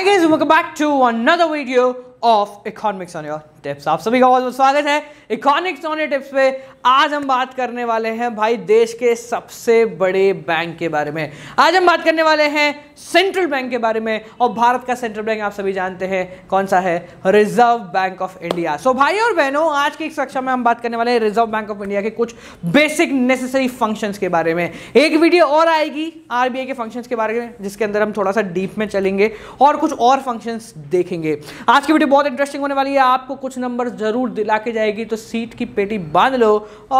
Hi guys, welcome back to another video of economics on your tips आप सभी का बहुत बहुत स्वागत है इकोनॉमिक्स ऑन योर टिप्स पे आज हम बात करने वाले हैं भाई देश के सबसे बड़े बैंक के बारे में आज हम बात करने वाले हैं सेंट्रल बैंक के बारे में और भारत का सेंट्रल बैंक आप सभी जानते हैं कौन सा है Reserve Bank of India so भाई और बहनों आज की कक्षा में हम बात करने वाले हैं रिजर्व बैंक ऑफ इंडिया के कुछ बेसिक नेसेसरी फंक्शंस के बारे में एक वीडियो और आएगी आरबीआई के फंक्शंस के बारे में जिसके अंदर हम थोड़ा सा डीप में चलेंगे और कुछ और फंक्शंस देखेंगे आज की वीडियो बहुत इंटरेस्टिंग होने वाली है आपको कुछ नंबर ज़रूर दिला के जाएगी तो सीट की पेटी बांध लो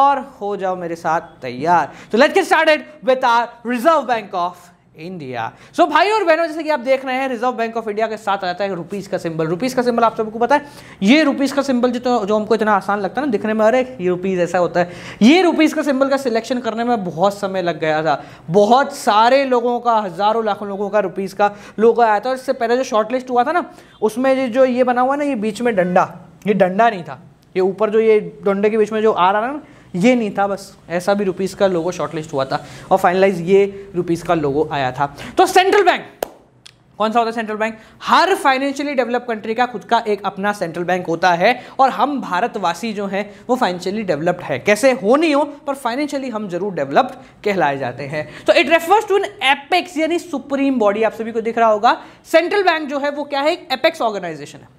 और हो जाओ मेरे साथ तैयार तो let's get started with our Reserve Bank of India so so, भाई और बहनों जैसे कि आप देख रहे हैं रिजर्व बैंक ऑफ इंडिया के साथ आता है रुपीस का सिंबल रुपीस का सिंबल आप सबको पता है ये रुपीस का सिंबल जो तो, जो हमको इतना आसान लगता है ना दिखने में अरे ये रुपीस ऐसा होता है ये रुपीस का सिंबल का सिलेक्शन करने में बहुत समय लग गया था बहुत सारे लोगों का हजारों लाखों लोगों का रुपीज़ का लोगो आया था और इससे पहले जो शॉर्टलिस्ट हुआ था ना उसमें जो ये बना हुआ ना ये बीच में डंडा ये डंडा नहीं था ये ऊपर जो ये डंडे के बीच में जो आ रहा है ना ये नहीं था बस ऐसा भी रुपीज़ का लोगो शॉर्टलिस्ट हुआ था और फाइनलाइज ये रुपीज़ का लोगो आया था तो सेंट्रल बैंक कौन सा होता है सेंट्रल बैंक हर फाइनेंशियली डेवलप कंट्री का खुद का एक अपना सेंट्रल बैंक होता है और हम भारतवासी जो हैं वो फाइनेंशियली डेवलप्ड है कैसे हो नहीं हो पर फाइनेंशियली हम जरूर डेवलप्ड कहलाए जाते हैं तो it refers to an apex यानी सुप्रीम बॉडी आप सभी को दिख रहा होगा सेंट्रल बैंक जो है वो क्या है एपेक्स ऑर्गेनाइजेशन है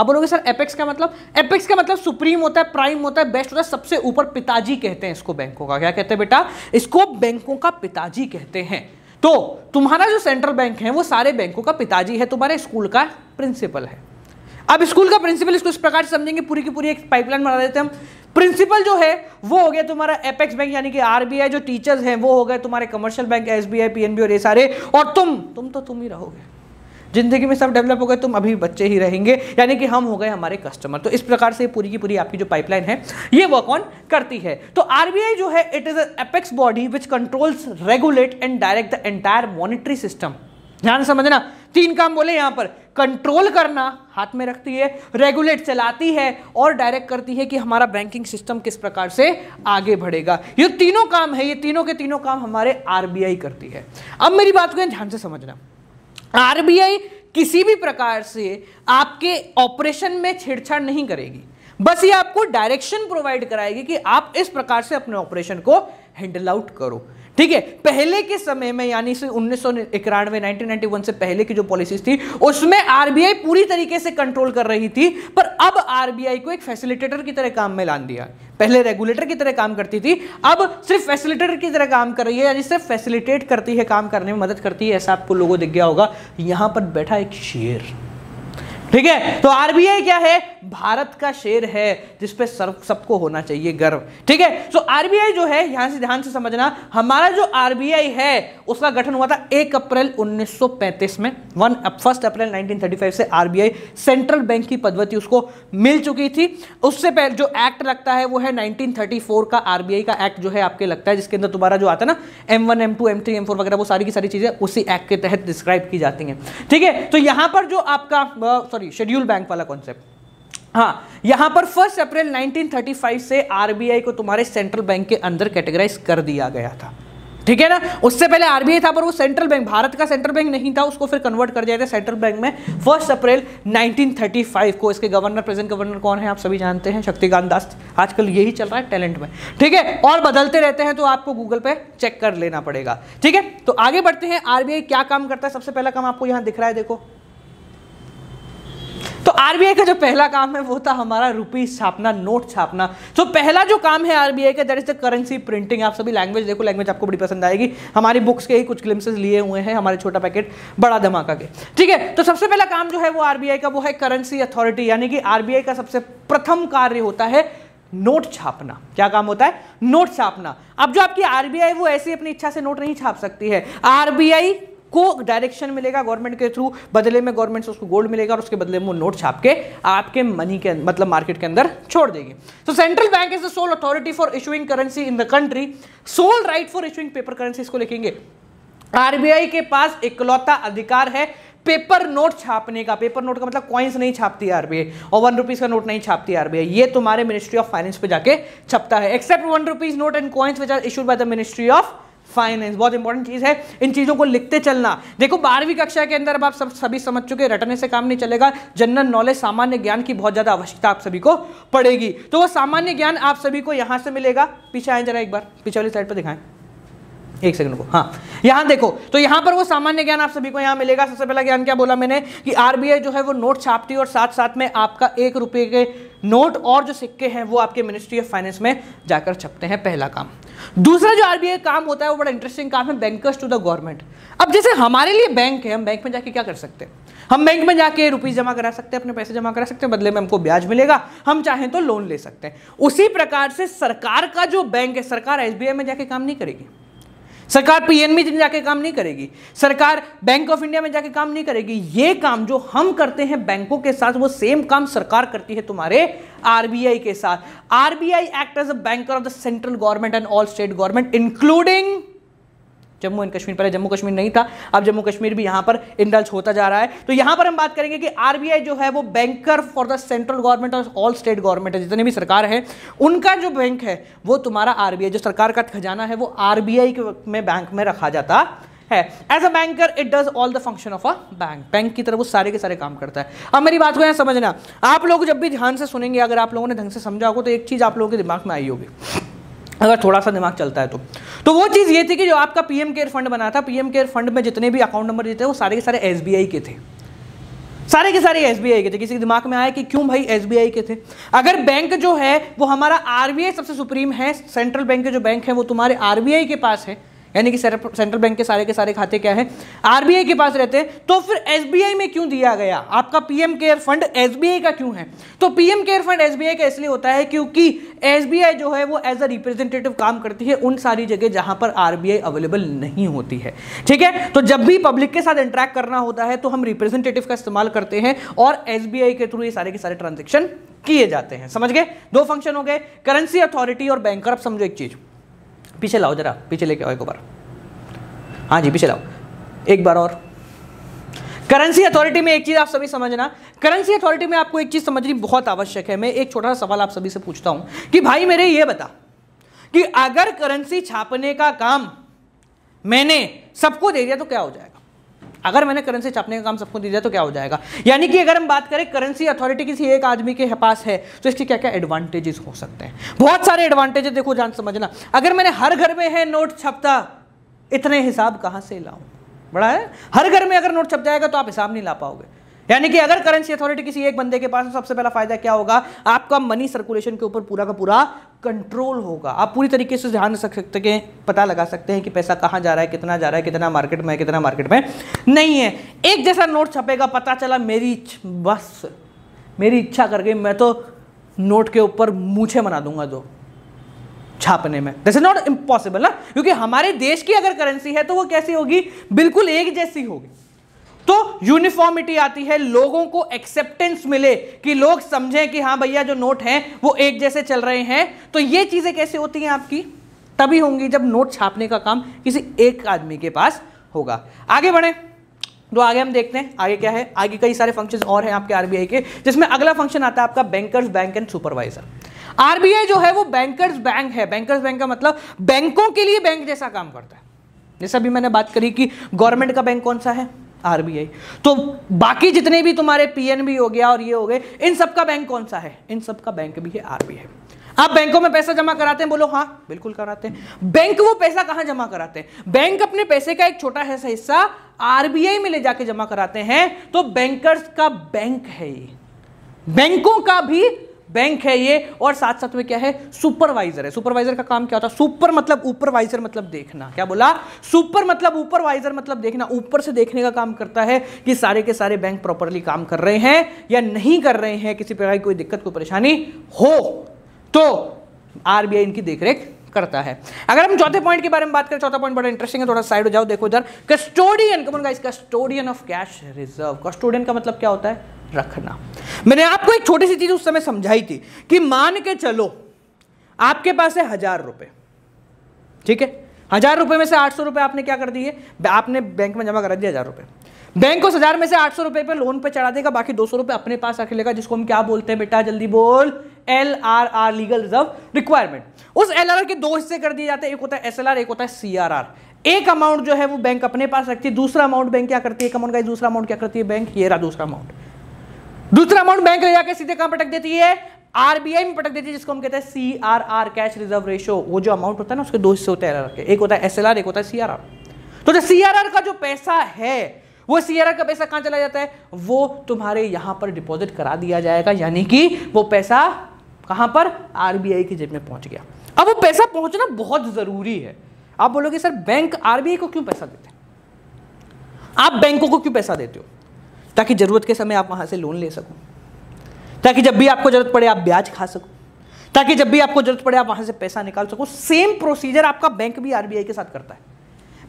अब बोलोगे सर एपेक्स का मतलब एपेक्स का मतलब सुप्रीम होता है प्राइम होता है बेस्ट होता है सबसे ऊपर पिताजी कहते हैं इसको बैंकों का क्या कहते हैं बेटा इसको बैंकों का पिताजी कहते हैं तो तुम्हारा जो सेंट्रल बैंक है वो सारे बैंकों का पिताजी है तुम्हारे स्कूल का प्रिंसिपल है अब स्कूल का प्रिंसिपल इसको इस प्रकार से समझेंगे पूरी की पूरी एक पाइपलाइन बना देते हैं हम प्रिंसिपल जो है वो हो गया तुम्हारा एपेक्स बैंक यानी कि आरबीआई जो टीचर्स हैं वो हो गए तुम्हारे कमर्शियल बैंक एसबीआई पीएनबी और ये सारे और तुम तुम तो तुम ही रहोगे ज़िंदगी में सब डेवलप हो गए तुम अभी बच्चे ही रहेंगे यानी कि हम हो गए हमारे कस्टमर तो इस प्रकार से पूरी की पूरी आपकी जो पाइपलाइन है ये वर्क ऑन करती है तो आरबीआई जो है it is apex body which controls regulate and direct the entire monetary system ध्यान समझना तीन काम बोले यहां पर कंट्रोल करना हाथ में रखती है रेगुलेट चलाती है और डायरेक्ट करती है कि हमारा बैंकिंग सिस्टम किस प्रकार से आगे बढ़ेगा ये तीनों काम है ये तीनों के तीनों काम हमारे आरबीआई करती है अब मेरी बात को ध्यान से समझना आरबीआई किसी भी प्रकार से आपके ऑपरेशन में छेड़छाड़ नहीं करेगी बस ये आपको डायरेक्शन प्रोवाइड कराएगी कि आप इस प्रकार से अपने ऑपरेशन को हैंडल आउट करो ठीक है पहले के समय में यानी से उन्नीस सौ से पहले की जो पॉलिसीज थी उसमें आरबीआई पूरी तरीके से कंट्रोल कर रही थी पर अब आरबीआई को एक फैसिलिटेटर की तरह काम में ला दिया पहले रेगुलेटर की तरह काम करती थी अब सिर्फ फैसिलिटेटर की तरह काम कर रही है यानी सिर्फ फैसिलिटेट करती है काम करने में मदद करती है ऐसा आपको लोगों दिख गया होगा यहां पर बैठा एक शेर ठीक है तो आरबीआई क्या है भारत का शेर है जिसपे पे सबको होना चाहिए गर्व ठीक है सो आरबीआई जो है यहां से ध्यान से समझना हमारा जो आरबीआई है उसका गठन हुआ था एक अप्रैल 1935 में वन फर्स्ट अप्रैल 1935 से आरबीआई सेंट्रल बैंक की पदवती उसको मिल चुकी थी उससे पहले जो एक्ट लगता है वो है 1934 का आरबीआई का एक्ट जो है आपके लगता है जिसके अंदर दोबारा जो आता है ना एम वन एम टू वगैरह वो सारी की सारी चीज़ें उसी एक्ट के तहत डिस्क्राइब की जाती हैं ठीक है तो यहां पर जो आपका सॉरी शेड्यूल बैंक वाला कॉन्सेप्ट हाँ यहां पर फर्स्ट अप्रैल 1935 से आरबीआई को तुम्हारे सेंट्रल बैंक के अंदर कैटेगराइज कर दिया गया था ठीक है ना उससे पहले आरबीआई था पर वो सेंट्रल बैंक भारत का सेंट्रल बैंक नहीं था उसको फिर कन्वर्ट कर दिया था सेंट्रल बैंक में फर्स्ट अप्रैल 1935 को इसके गवर्नर प्रेजेंट गवर्नर कौन है आप सभी जानते हैं शक्तिकांत दास आजकल यही चल रहा है टैलेंट में ठीक है और बदलते रहते हैं तो आपको गूगल पे चेक कर लेना पड़ेगा ठीक है तो आगे बढ़ते हैं आरबीआई क्या काम करता है सबसे पहला काम आपको यहां दिख रहा है देखो तो आरबीआई का जो पहला काम है वो था हमारा रुपी छापना नोट छापना तो पहला जो काम है आरबीआई का that is the currency printing आप सभी लैंग्वेज देखो लैंग्वेज आपको बड़ी पसंद आएगी हमारी बुक्स के ही कुछ ग्लिम्सेस लिए हुए हैं हमारे छोटा पैकेट बड़ा धमाका के ठीक है तो सबसे पहला काम जो है वो आरबीआई का वो है करेंसी अथॉरिटी यानी कि आरबीआई का सबसे प्रथम कार्य होता है नोट छापना क्या काम होता है नोट छापना अब जो आपकी आरबीआई वो ऐसी अपनी इच्छा से नोट नहीं छाप सकती है आरबीआई को डायरेक्शन मिलेगा गवर्नमेंट के थ्रू बदले में गवर्नमेंट से उसको गोल्ड मिलेगा और उसके बदले में वो नोट छाप के आपके मनी के मतलब मार्केट के अंदर छोड़ देगी so central bank is the sole authority for issuing currency in the country sole right for issuing paper currency इसको लिखेंगे आरबीआई के पास इकलौता अधिकार है पेपर नोट छापने का पेपर नोट का मतलब कॉइन्स नहीं छापती आरबीआई और वन रुपीज का नोट नहीं छापती आरबीआई ये तुम्हारे मिनिस्ट्री ऑफ फाइनेंस पे जाके छपता है except one rupees note and coins which are issued by the ministry of finance बहुत इंपॉर्टेंट चीज़ है इन चीज़ों को लिखते चलना देखो बारहवीं कक्षा के अंदर अब आप सब सभी समझ चुके रटने से काम नहीं चलेगा जनरल नॉलेज सामान्य ज्ञान की बहुत ज़्यादा आवश्यकता आप सभी को पड़ेगी तो वो सामान्य ज्ञान आप सभी को यहां से मिलेगा पीछे आए जरा एक बार पीछे वाली साइड पर दिखाएं एक सेकंड को हाँ यहां देखो तो यहां पर वो सामान्य ज्ञान आप सभी को यहां मिलेगा सबसे पहला ज्ञान क्या बोला मैंने कि आरबीआई जो है वो नोट छापती है और साथ साथ में आपका एक रुपए के नोट और जो सिक्के हैं वो आपके मिनिस्ट्री ऑफ फाइनेंस में जाकर छपते हैं पहला काम दूसरा जो आरबीआई काम होता है वो बड़ा इंटरेस्टिंग काम है बैंकर्स टू द गवर्नमेंट अब जैसे हमारे लिए बैंक है हम बैंक में जाके क्या कर सकते हैं हम बैंक में जाके रुपीज जमा करा सकते हैं अपने पैसे जमा करा सकते हैं बदले में हमको ब्याज मिलेगा हम चाहें तो लोन ले सकते हैं उसी प्रकार से सरकार का जो बैंक है सरकार एसबीआई में जाके काम नहीं करेगी सरकार पीएनबी में जाके काम नहीं करेगी सरकार बैंक ऑफ इंडिया में जाके काम नहीं करेगी ये काम जो हम करते हैं बैंकों के साथ वो सेम काम सरकार करती है तुम्हारे आरबीआई के साथ RBI act as a banker of the central government and all state government including Jammu and Kashmir पहले जम्मू कश्मीर नहीं था अब जम्मू कश्मीर भी यहाँ पर इंडल्स होता जा रहा है तो यहाँ पर हम बात करेंगे कि आरबीआई जो है वो banker for the central government और ऑल स्टेट गवर्नमेंट है जितने भी सरकार है उनका जो बैंक है वो तुम्हारा आरबीआई जो सरकार का खजाना है वो आरबीआई के में बैंक में रखा जाता है as a banker it does all the function of a bank bank की तरफ वो सारे के सारे काम करता है अब मेरी बात को यहाँ समझना आप लोग जब भी ध्यान से सुनेंगे अगर आप लोगों ने ढंग से समझा होगा तो एक चीज़ आप लोगों के दिमाग में आई होगी अगर थोड़ा सा दिमाग चलता है तो तो वो चीज़ ये थी कि जो आपका पी एम केयर फंड बना था पी एम केयर फंड में जितने भी अकाउंट नंबर देते वो सारे के सारे एस के थे सारे के सारे एस के थे किसी के दिमाग में आया कि क्यों भाई एस के थे अगर बैंक जो है वो हमारा आर सबसे सुप्रीम है सेंट्रल बैंक के जो बैंक है वो तुम्हारे आर के पास है यानी कि सेंट्रल बैंक के सारे के सारे खाते क्या है आरबीआई के पास रहते हैं तो फिर एसबीआई में क्यों दिया गया आपका पीएम केयर फंड एसबीआई का क्यों है तो पीएम केयर फंड एसबीआई का इसलिए होता है क्योंकि एसबीआई जो है वो एज अ रिप्रेजेंटेटिव काम करती है उन सारी जगह जहां पर आरबीआई अवेलेबल नहीं होती है ठीक है तो जब भी पब्लिक के साथ इंटरेक्ट करना होता है तो हम रिप्रेजेंटेटिव का इस्तेमाल करते हैं और एसबीआई के थ्रू ये सारे के सारे ट्रांजेक्शन किए जाते हैं समझ गए दो फंक्शन हो गए करेंसी अथॉरिटी और बैंक समझो एक चीज़ पीछे लाओ जरा पीछे लेके आओ एक बार हाँ जी पीछे लाओ एक बार और करेंसी अथॉरिटी में एक चीज़ आप सभी समझना करेंसी अथॉरिटी में आपको एक चीज़ समझनी बहुत आवश्यक है मैं एक छोटा सा सवाल आप सभी से पूछता हूं कि भाई मेरे ये बता कि अगर करेंसी छापने का काम मैंने सबको दे दिया तो क्या हो जाएगा अगर मैंने करेंसी छापने का काम सबको दे दिया तो क्या हो जाएगा यानी कि अगर हम बात करें करेंसी अथॉरिटी किसी एक आदमी के पास है तो इसके क्या क्या एडवांटेजेस हो सकते हैं बहुत सारे एडवांटेजेस देखो जान समझना अगर मैंने हर घर में है नोट छपता इतने हिसाब कहां से लाऊं बड़ा है हर घर में अगर नोट छप जाएगा तो आप हिसाब नहीं ला पाओगे यानी कि अगर करेंसी अथॉरिटी किसी एक बंदे के पास है सबसे पहला फायदा क्या होगा आपका मनी सर्कुलेशन के ऊपर पूरा का पूरा कंट्रोल होगा आप पूरी तरीके से ध्यान रख सकते हैं पता लगा सकते हैं कि पैसा कहाँ जा रहा है कितना जा रहा है कितना मार्केट में है कितना मार्केट में नहीं है एक जैसा नोट छपेगा पता चला मेरी बस मेरी इच्छा कर गई मैं तो नोट के ऊपर मूछे मना दूंगा दो छापने में दिस इज नॉट इम्पॉसिबल ना क्योंकि हमारे देश की अगर करेंसी है तो वो कैसी होगी बिल्कुल एक जैसी होगी तो यूनिफॉर्मिटी आती है लोगों को एक्सेप्टेंस मिले कि लोग समझें कि हाँ भैया जो नोट हैं वो एक जैसे चल रहे हैं तो ये चीज़ें कैसे होती हैं आपकी तभी होंगी जब नोट छापने का काम किसी एक आदमी के पास होगा आगे बढ़े तो आगे हम देखते हैं आगे क्या है आगे कई सारे फंक्शंस और हैं आपके आरबीआई के जिसमें अगला फंक्शन आता है आपका bankers bank and supervisor RBI जो है वो बैंकर्स बैंक है बैंकर्स बैंक का मतलब बैंकों के लिए बैंक जैसा काम करता है जैसा भी मैंने बात करी कि गवर्नमेंट का बैंक कौन सा है आरबीआई तो बाकी जितने भी तुम्हारे पीएनबी हो गया और ये हो गए इन सबका बैंक कौन सा है इन सबका बैंक भी है आरबीआई आप बैंकों में पैसा जमा कराते हैं बोलो हाँ बिल्कुल कराते हैं बैंक वो पैसा कहां जमा कराते हैं बैंक अपने पैसे का एक छोटा ऐसा हिस्सा आरबीआई में ले जाके जमा कराते हैं तो बैंकर्स का बैंक है ये बैंकों का भी बैंक है ये और साथ साथ में क्या है सुपरवाइजर है सुपरवाइजर का काम क्या होता है सुपर मतलब ऊपरवाइजर मतलब देखना क्या बोला सुपर मतलब ऊपरवाइजर मतलब देखना ऊपर से देखने का काम करता है कि सारे के सारे बैंक प्रॉपरली काम कर रहे हैं या नहीं कर रहे हैं किसी प्रकार की कोई दिक्कत कोई परेशानी हो तो आरबीआई इनकी देखरेख करता है अगर हम चौथे पॉइंट के बारे में बात करें चौथा पॉइंट बड़ा इंटरेस्टिंग है थोड़ा साइड हो जाओ देखो इधर custodian come on guys custodian of cash reserve custodian का मतलब क्या होता है रखना मैंने आपको एक छोटी सी चीज उस समय समझाई थी कि मान के चलो आपके पास है हजार रुपए ठीक है हजार रुपए में से आठ सौ रुपए आपने क्या कर दिए आपने बैंक में जमा करा दिया हजार रुपए बैंक उस हजार में से आठ सौ रुपए पे लोन पे चढ़ा देगा बाकी दो सौ रुपए अपने पास रख लेगा जिसको हम क्या बोलते हैं बेटा जल्दी बोल L R R legal reserve requirement उस एल आर आर के दो हिस्से कर दिए जाते हैं एक होता है एस एल आर एक होता है सी आर आर एक अमाउंट जो है वो बैंक अपने पास रखती है दूसरा अमाउंट बैंक क्या करती है एक अमाउंट का दूसरा अमाउंट क्या करती है बैंक ये रहा दूसरा अमाउंट दूसरा अमाउंट बैंक ले जाकर सीधे कहां पटक देती है आरबीआई में पटक देती है जिसको हम कहते हैं C R R cash reserve ratio वो जो अमाउंट होता है ना उसके दो हिस्से होते हैं एल आर के एक होता है एस एल आर एक होता है सी आर आर तो जो सी आर आर का जो पैसा है वो सियरा का पैसा कहाँ चला जाता है वो तुम्हारे यहाँ पर डिपॉजिट करा दिया जाएगा यानी कि वो पैसा कहाँ पर आरबीआई की जेब में पहुंच गया अब वो पैसा पहुंचना बहुत ज़रूरी है आप बोलोगे सर बैंक आरबीआई को क्यों पैसा देते हैं आप बैंकों को क्यों पैसा देते हो ताकि ज़रूरत के समय आप वहां से लोन ले सको ताकि जब भी आपको ज़रूरत पड़े आप ब्याज खा सको ताकि जब भी आपको ज़रूरत पड़े आप वहाँ से पैसा निकाल सको सेम प्रोसीजर आपका बैंक भी आरबीआई के साथ करता है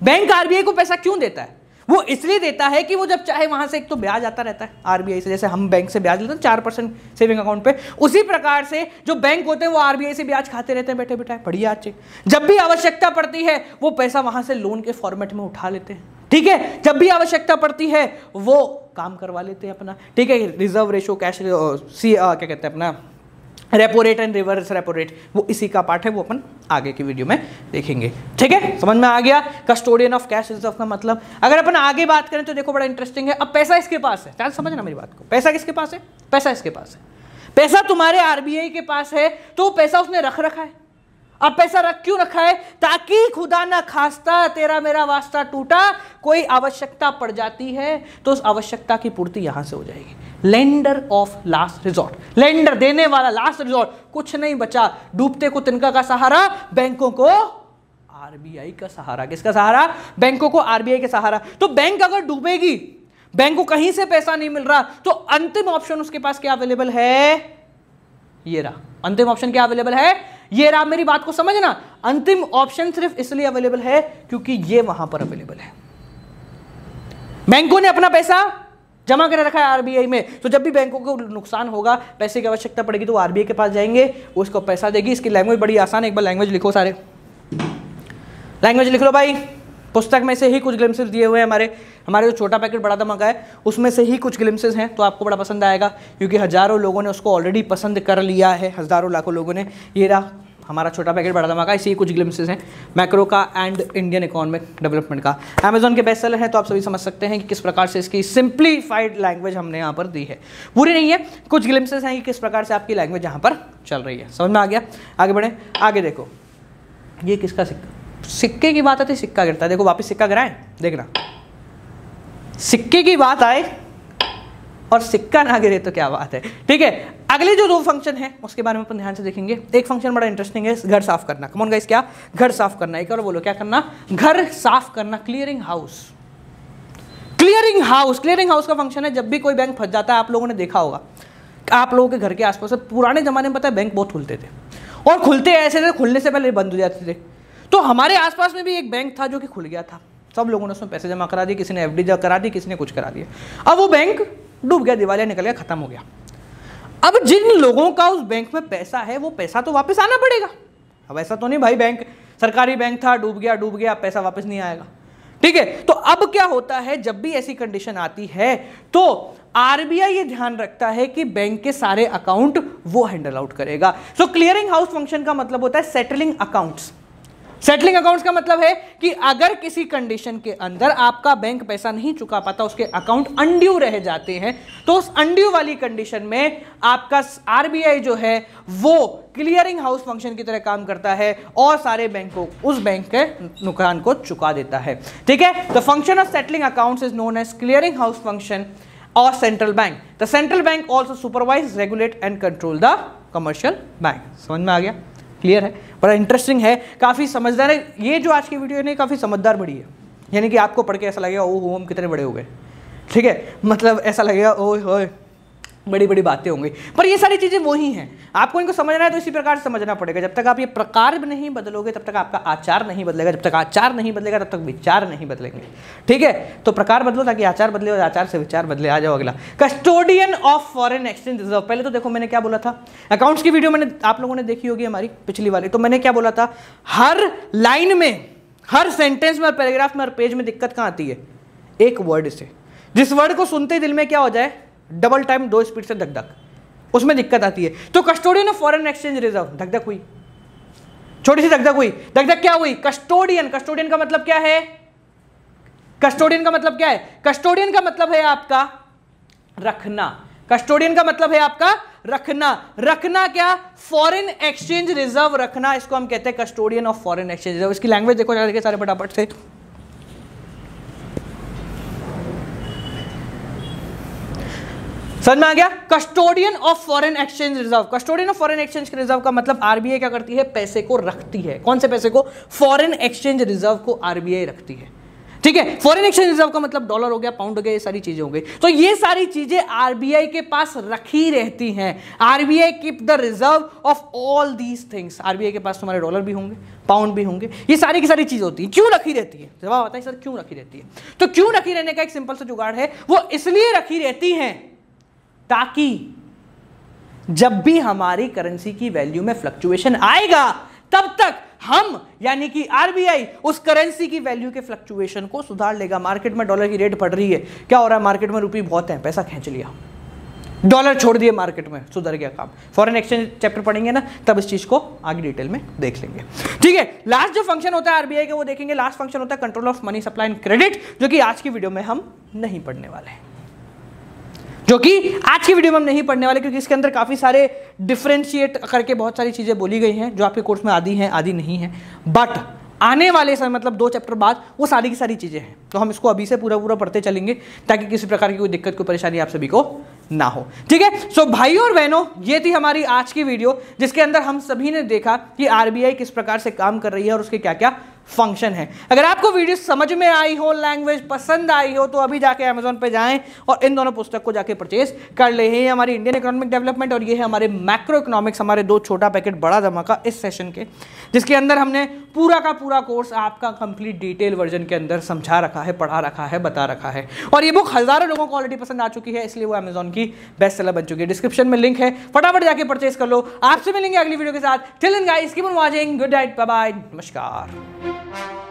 बैंक आरबीआई को पैसा क्यों देता है वो इसलिए देता है कि वो जब चाहे वहां से एक तो ब्याज आता रहता है आरबीआई से जैसे हम बैंक से ब्याज लेते हैं चार परसेंट सेविंग अकाउंट पे उसी प्रकार से जो बैंक होते हैं वो आरबीआई से ब्याज खाते रहते हैं बैठे बैठे बढ़िया अच्छे जब भी आवश्यकता पड़ती है वो पैसा वहां से लोन के फॉर्मेट में उठा लेते हैं ठीक है जब भी आवश्यकता पड़ती है वो काम करवा लेते हैं अपना ठीक है रिजर्व रेशो कैश सी क्या कहते हैं अपना repo rate and reverse repo rate वो इसी का पार्ट है वो अपन आगे की वीडियो में देखेंगे ठीक है समझ में आ गया कस्टोडियन ऑफ कैश रिजर्व का मतलब अगर अपन आगे बात करें तो देखो बड़ा इंटरेस्टिंग है अब पैसा इसके पास है चाहे समझना मेरी बात को पैसा किसके पास है पैसा इसके पास है पैसा तुम्हारे आरबीआई के पास है तो पैसा उसने रख रखा है अब पैसा रख क्यों रखा है ताकि खुदा ना खास्ता तेरा मेरा वास्ता टूटा कोई आवश्यकता पड़ जाती है तो उस आवश्यकता की पूर्ति यहां से हो जाएगी lender of last resort lender देने वाला लास्ट रिजॉर्ट कुछ नहीं बचा डूबते को तिनका का सहारा बैंकों को आरबीआई का सहारा किसका सहारा बैंकों को आरबीआई का सहारा तो बैंक अगर डूबेगी बैंक को कहीं से पैसा नहीं मिल रहा तो अंतिम ऑप्शन उसके पास क्या अवेलेबल है ये रहा अंतिम ऑप्शन क्या अवेलेबल है ये रहा मेरी बात को समझना अंतिम ऑप्शन सिर्फ इसलिए अवेलेबल है क्योंकि ये वहां पर अवेलेबल है बैंकों ने अपना पैसा जमा कर रखा है आरबीआई में तो जब भी बैंकों को नुकसान होगा पैसे की आवश्यकता पड़ेगी तो आरबीआई के पास जाएंगे उसको पैसा देगी इसकी लैंग्वेज बड़ी आसान है एक बार लैंग्वेज लिखो सारे लैंग्वेज लिख लो भाई पुस्तक में से ही कुछ ग्लिम्सेज दिए हुए हैं हमारे हमारे जो छोटा पैकेट बड़ा धमाका है उसमें से ही कुछ ग्लिम्सेज हैं तो आपको बड़ा पसंद आएगा क्योंकि हज़ारों लोगों ने उसको ऑलरेडी पसंद कर लिया है हज़ारों लाखों लोगों ने ये रहा हमारा छोटा पैकेट बड़ा धमाका इसी कुछ ग्लिम्सेज हैं मैक्रो का एंड इंडियन इकोनॉमिक डेवलपमेंट का अमेजोन के बेस्ट सेलर है तो आप सभी समझ सकते हैं कि किस प्रकार से इसकी सिंप्लीफाइड लैंग्वेज हमने यहाँ पर दी है पूरी नहीं है कुछ ग्लिम्सेज हैं कि किस प्रकार से आपकी लैंग्वेज यहाँ पर चल रही है समझ में आ गया आगे बढ़े आगे देखो ये किसका सिक्का सिक्के की बात आती है सिक्का गिरता है देखो वापस सिक्का गिराए देखना सिक्के की बात आए और सिक्का ना गिरे तो क्या बात है ठीक है अगले जो दो फंक्शन है उसके बारे में अपन ध्यान से देखेंगे एक फंक्शन बड़ा इंटरेस्टिंग है घर साफ करना कमोन गाइस क्या घर साफ करना एक और बोलो क्या करना घर साफ करना clearing house clearing house clearing house का फंक्शन है जब भी कोई बैंक फंस जाता है आप लोगों ने देखा होगा आप लोगों के घर के आसपास पुराने जमाने में पता है बैंक बहुत खुलते थे और खुलते ऐसे थे खुलने से पहले बंद हो जाते थे तो हमारे आसपास में भी एक बैंक था जो कि खुल गया था सब लोगों ने उसमें पैसे जमा करा दिए किसी ने एफ डी करा दी किसी ने कुछ करा दिया अब वो बैंक डूब गया दिवालिया निकल गया खत्म हो गया अब जिन लोगों का उस बैंक में पैसा है वो पैसा तो वापस आना पड़ेगा अब ऐसा तो नहीं भाई बैंक सरकारी बैंक था डूब गया डूब गया पैसा वापस नहीं आएगा ठीक है तो अब क्या होता है जब भी ऐसी कंडीशन आती है तो आरबीआई ये ध्यान रखता है कि बैंक के सारे अकाउंट वो हैंडल आउट करेगा सो क्लियरिंग हाउस फंक्शन का मतलब होता है सेटलिंग अकाउंट्स सेटलिंग अकाउंट्स का मतलब है कि अगर किसी कंडीशन के अंदर आपका बैंक पैसा नहीं चुका पाता उसके अकाउंट अंड्यू रह जाते हैं तो उस अंड्यू वाली कंडीशन में आपका आरबीआई जो है वो क्लियरिंग हाउस फंक्शन की तरह काम करता है और सारे बैंक को उस बैंक के नुकसान को चुका देता है ठीक है the function of settling account is known as clearing house function और central bank the central bank also supervise regulate and control the commercial bank समझ में आ गया क्लियर है बड़ा इंटरेस्टिंग है काफ़ी समझदार है ये जो आज की वीडियो है काफ़ी समझदार बड़ी है यानी कि आपको पढ़ के ऐसा लगेगा ओ हो हम कितने बड़े हो गए ठीक है मतलब ऐसा लगेगा ओ हो बड़ी बड़ी बातें होंगी पर ये सारी चीज़ें वही हैं आपको इनको समझना है तो इसी प्रकार से समझना पड़ेगा जब तक आप ये प्रकार भी नहीं बदलोगे तब तक आपका आचार नहीं बदलेगा जब तक आचार नहीं बदलेगा तब तक विचार नहीं बदलेंगे ठीक है तो प्रकार बदलो ताकि आचार बदले और आचार से विचार बदले आ जाओ अगला custodian of foreign exchange reserve पहले तो देखो मैंने क्या बोला था अकाउंट्स की वीडियो मैंने आप लोगों ने देखी होगी हमारी पिछली वाली तो मैंने क्या बोला था हर लाइन में हर सेंटेंस में हर पैराग्राफ में हर पेज में दिक्कत कहाँ आती है एक वर्ड से जिस वर्ड को सुनते दिल में क्या हो जाए डबल टाइम दो स्पीड से धक धक उसमें दिक्कत आती है तो custodian of foreign exchange reserve धक धक हुई छोटी सी धक धक हुई धक धक क्या हुई कस्टोडियन कस्टोडियन का मतलब क्या है कस्टोडियन का मतलब क्या है कस्टोडियन का मतलब है आपका रखना कस्टोडियन का मतलब है आपका रखना रखना क्या फॉरेन एक्सचेंज रिजर्व रखना इसको हम कहते हैं custodian of foreign exchange reserve इसकी लैंग्वेज देखो सारे फटाफट से समझ में आ गया custodian of foreign exchange reserve custodian of foreign exchange reserve का मतलब आरबीआई क्या करती है पैसे को रखती है कौन से पैसे को फॉरेन एक्सचेंज रिजर्व को आरबीआई रखती है ठीक है फॉरेन एक्सचेंज रिजर्व का मतलब डॉलर हो गया पाउंड हो गया ये सारी चीजें हो गई तो ये सारी चीजें आरबीआई के पास रखी रहती हैं RBI keep the reserve of all these things RBI के पास तुम्हारे डॉलर भी होंगे पाउंड भी होंगे ये सारी की सारी चीजें होती है क्यों रखी रहती है जवाब आता है सर क्यों रखी रहती है तो क्यों रखी रहने का एक सिंपल सा जुगाड़ है वो इसलिए रखी रहती है ताकि जब भी हमारी करेंसी की वैल्यू में फ्लक्चुएशन आएगा तब तक हम यानी कि आरबीआई उस करेंसी की वैल्यू के फ्लक्चुएशन को सुधार लेगा मार्केट में डॉलर की रेट बढ़ रही है क्या हो रहा है मार्केट में रुपये बहुत है पैसा खींच लिया डॉलर छोड़ दिए मार्केट में सुधर गया काम फॉरेन एक्सचेंज चैप्टर पढ़ेंगे ना तब इस चीज को आगे डिटेल में देख लेंगे ठीक है लास्ट जो फंक्शन होता है आरबीआई का वो देखेंगे लास्ट फंक्शन होता है control of money supply and credit जो कि आज की वीडियो में हम नहीं पढ़ने वाले हैं जो कि आज की वीडियो में हम नहीं पढ़ने वाले क्योंकि इसके अंदर काफ़ी सारे डिफ्रेंशिएट करके बहुत सारी चीज़ें बोली गई हैं जो आपके कोर्स में आधी हैं आधी नहीं है बट आने वाले समय मतलब दो चैप्टर बाद वो सारी की सारी चीज़ें हैं तो हम इसको अभी से पूरा पूरा पढ़ते चलेंगे ताकि किसी प्रकार की कोई दिक्कत कोई परेशानी आप सभी को ना हो ठीक है सो भाई और बहनों ये थी हमारी आज की वीडियो जिसके अंदर हम सभी ने देखा कि आरबीआई किस प्रकार से काम कर रही है और उसके क्या क्या फंक्शन है अगर आपको वीडियो समझ में आई हो लैंग्वेज पसंद आई हो तो अभी जाके अमेजोन पे जाएं और इन दोनों पुस्तक को जाके परचेज कर ले ये हमारी इंडियन इकोनॉमिक डेवलपमेंट और ये है हमारे मैक्रो इकोनॉमिक्स हमारे दो छोटा पैकेट बड़ा धमाका इस सेशन के जिसके अंदर हमने पूरा का पूरा कोर्स आपका कंप्लीट डिटेल वर्जन के अंदर समझा रखा है पढ़ा रखा है बता रखा है और ये बुक हज़ारों लोगों को ऑलरेडी पसंद आ चुकी है इसलिए वो अमेजोन की बेस्ट सेलर बन चुकी है डिस्क्रिप्शन में लिंक है फटाफट जाके परचेज कर लो आपसे मिलेंगे अगली वीडियो के साथ till guys keep on watching good night bye नमस्कार